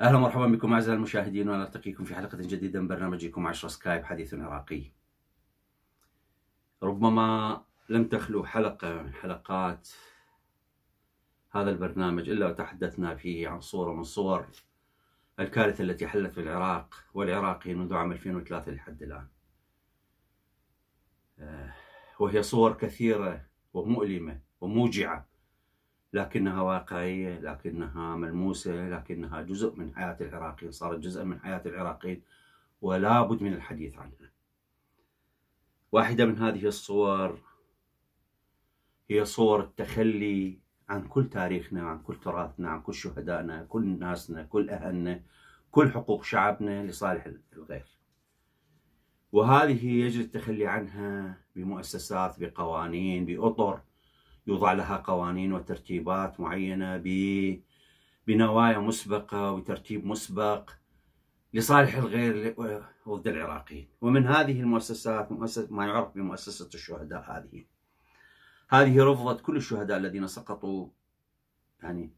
اهلا ومرحبا بكم اعزائي المشاهدين ونلتقيكم في حلقه جديده من برنامجكم 10 سكايب حديث عراقي. ربما لم تخلو حلقه من حلقات هذا البرنامج الا وتحدثنا فيه عن صوره من صور الكارثه التي حلت في العراق والعراقي منذ عام 2003 لحد الان. آه، وهي صور كثيره ومؤلمه وموجعه لكنها واقعية لكنها ملموسة لكنها جزء من حياة العراقيين صارت جزء من حياة العراقيين ولا بد من الحديث عنها واحدة من هذه الصور هي صور التخلي عن كل تاريخنا عن كل تراثنا عن كل شهدائنا كل ناسنا كل أهلنا كل حقوق شعبنا لصالح الغير وهذه يجري التخلي عنها بمؤسسات بقوانين بأطر يوضع لها قوانين وترتيبات معينة بنوايا مسبقة وترتيب مسبق لصالح الغير ضد العراقيين ومن هذه المؤسسات مؤسسة ما يعرف بمؤسسة الشهداء هذه هذه رفضت كل الشهداء الذين سقطوا يعني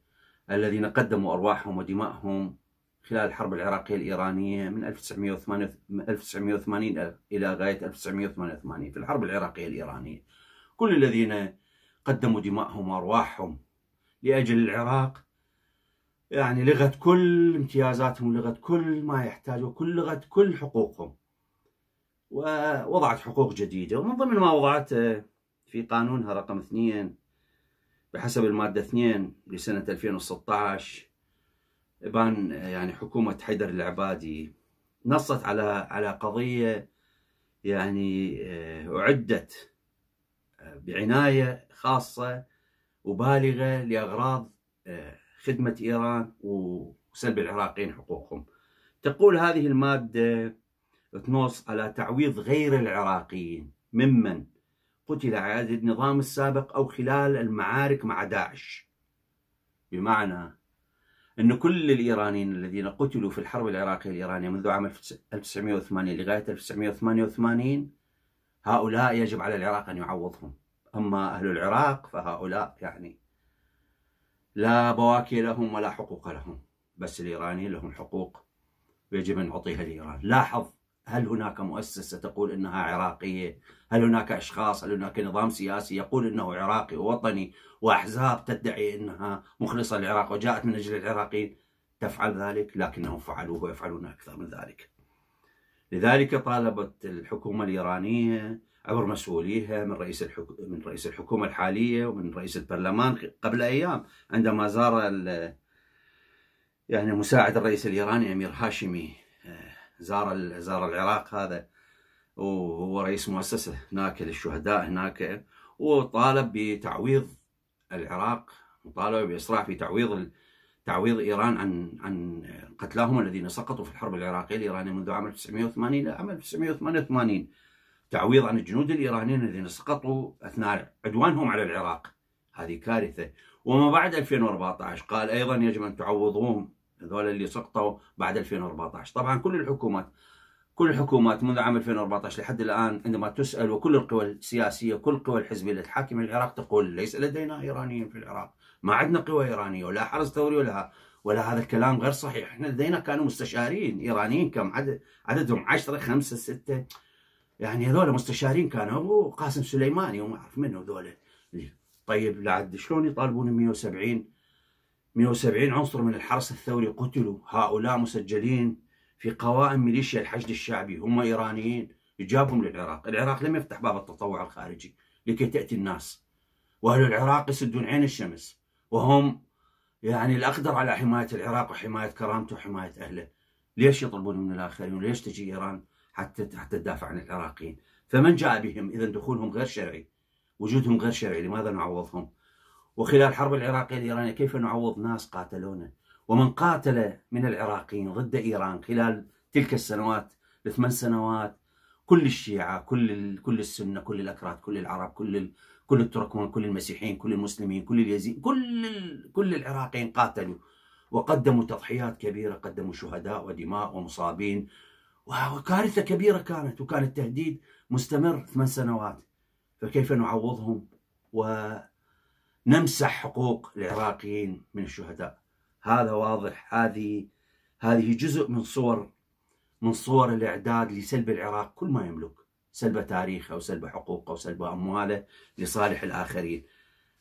الذين قدموا أرواحهم ودمائهم خلال الحرب العراقية الإيرانية من 1980 إلى غاية 1988 في الحرب العراقية الإيرانية كل الذين قدموا دماءهم وأرواحهم لأجل العراق يعني لغة كل امتيازاتهم لغة كل ما يحتاجوا كل لغة كل حقوقهم ووضعت حقوق جديدة ومن ضمن ما وضعت آه، في قانونها رقم اثنين بحسب المادة اثنين لسنة 2016 بان يعني حكومة حيدر العبادي نصت على على قضية يعني آه، أعدت بعناية خاصة وبالغة لأغراض آه، خدمة إيران وسلب العراقيين حقوقهم تقول هذه المادة تنص على تعويض غير العراقيين ممن قتل على النظام السابق أو خلال المعارك مع داعش بمعنى أن كل الإيرانيين الذين قتلوا في الحرب العراقية الإيرانية منذ عام 1980 لغاية 1988 هؤلاء يجب على العراق أن يعوضهم أما أهل العراق فهؤلاء يعني لا بواكي لهم ولا حقوق لهم بس الإيرانيين لهم حقوق ويجب أن نعطيها لإيران لاحظ هل هناك مؤسسة تقول أنها عراقية هل هناك أشخاص هل هناك نظام سياسي يقول أنه عراقي ووطني وأحزاب تدعي أنها مخلصة للعراق وجاءت من أجل العراقيين تفعل ذلك لكنهم فعلوه ويفعلون أكثر من ذلك لذلك طالبت الحكومة الإيرانية عبر مسؤوليها من رئيس من رئيس الحكومة الحالية ومن رئيس البرلمان قبل أيام عندما زار يعني مساعد الرئيس الإيراني أمير هاشمي آه، زار زار العراق هذا وهو رئيس مؤسسة هناك للشهداء هناك وطالب بتعويض العراق مطالبة بإسراع في تعويض تعويض إيران عن عن قتلاهم الذين سقطوا في الحرب العراقية الإيرانية منذ عام 1980 إلى عام 1988 تعويض عن الجنود الإيرانيين الذين سقطوا أثناء عدوانهم على العراق هذه كارثة وما بعد 2014 قال أيضا يجب أن تعوضوهم هذول اللي سقطوا بعد 2014 طبعا كل الحكومات كل الحكومات منذ عام 2014 لحد الآن عندما تسأل وكل القوى السياسية كل القوى الحزبية الحاكمة العراق تقول ليس لدينا إيرانيين في العراق ما عندنا قوى ايرانيه ولا حرس ثوري ولا ولا هذا الكلام غير صحيح احنا لدينا كانوا مستشارين ايرانيين كم عدد عددهم 10 5 6 يعني هذول مستشارين كانوا وقاسم سليماني وما اعرف من هذول طيب لعد شلون يطالبون 170 170 عنصر من الحرس الثوري قتلوا هؤلاء مسجلين في قوائم ميليشيا الحشد الشعبي هم ايرانيين جابهم للعراق العراق لم يفتح باب التطوع الخارجي لكي تاتي الناس واهل العراق يسدون عين الشمس وهم يعني الأقدر على حماية العراق وحماية كرامته وحماية أهله ليش يطلبون من الآخرين وليش تجي إيران حتى حتى تدافع عن العراقيين فمن جاء بهم إذا دخولهم غير شرعي وجودهم غير شرعي لماذا نعوضهم وخلال الحرب العراقية الإيرانية كيف نعوض ناس قاتلونا ومن قاتل من العراقيين ضد إيران خلال تلك السنوات الثمان سنوات كل الشيعة كل كل السنة كل الأكراد كل العرب كل كل التركمان كل المسيحيين كل المسلمين كل اليزيد كل ال... كل العراقيين قاتلوا وقدموا تضحيات كبيره قدموا شهداء ودماء ومصابين وكارثه كبيره كانت وكان التهديد مستمر ثمان سنوات فكيف نعوضهم ونمسح حقوق العراقيين من الشهداء هذا واضح هذه هذه جزء من صور من صور الاعداد لسلب العراق كل ما يملك سلب تاريخه وسلب حقوقه وسلب أمواله لصالح الآخرين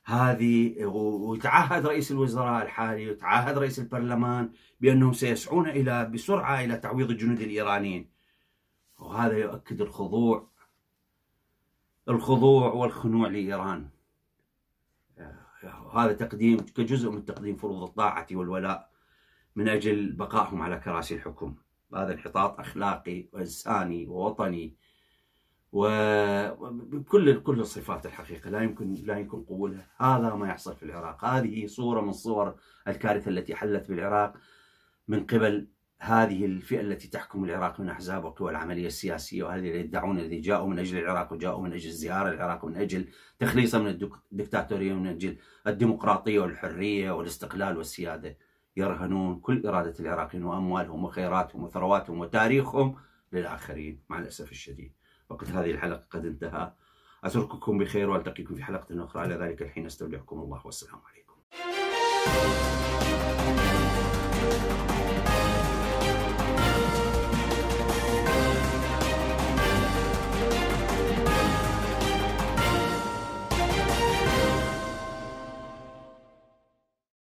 هذه ويتعهد رئيس الوزراء الحالي ويتعهد رئيس البرلمان بأنهم سيسعون إلى بسرعة إلى تعويض الجنود الإيرانيين وهذا يؤكد الخضوع الخضوع والخنوع لإيران هذا تقديم كجزء من تقديم فروض الطاعة والولاء من أجل بقائهم على كراسي الحكم هذا انحطاط أخلاقي وإنساني ووطني وكل كل الصفات الحقيقه لا يمكن لا يمكن قبولها هذا ما يحصل في العراق هذه صوره من صور الكارثه التي حلت بالعراق من قبل هذه الفئه التي تحكم العراق من احزاب وقوى العمليه السياسيه وهذه اللي يدعون الذي جاءوا من اجل العراق وجاؤوا من اجل زياره العراق ومن اجل تخليصه من الدكتاتوريه ومن اجل الديمقراطيه والحريه والاستقلال والسياده يرهنون كل اراده العراقيين واموالهم وخيراتهم وثرواتهم وتاريخهم للاخرين مع الاسف الشديد وقت هذه الحلقة قد انتهى أترككم بخير وألتقيكم في حلقة أخرى على ذلك الحين استودعكم الله والسلام عليكم